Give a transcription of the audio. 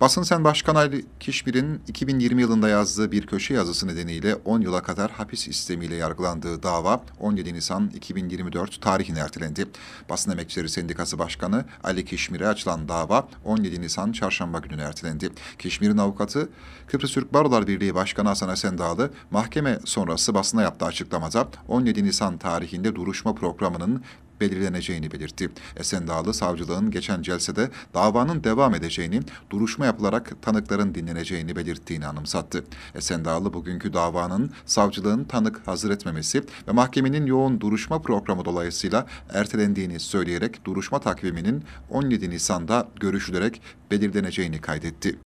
Basın Sen Başkan Ali Kişbir'in 2020 yılında yazdığı bir köşe yazısı nedeniyle 10 yıla kadar hapis istemiyle yargılandığı dava 17 Nisan 2024 tarihine ertelendi. Basın Emekçileri Sendikası Başkanı Ali Kişmir'e açılan dava 17 Nisan çarşamba gününe ertelendi. Kişmir'in avukatı Kıbrıs Türk Barolar Birliği Başkanı Hasan Esendağlı mahkeme sonrası basına yaptığı açıklamada 17 Nisan tarihinde duruşma programının belirleneceğini belirtti. Esendağlı savcılığın geçen celsede davanın devam edeceğini, duruşma yapılarak tanıkların dinleneceğini belirttiğini anımsattı. Esendağlı bugünkü davanın savcılığın tanık hazır etmemesi ve mahkemenin yoğun duruşma programı dolayısıyla ertelendiğini söyleyerek duruşma takviminin 17 Nisan'da görüşülerek belirleneceğini kaydetti.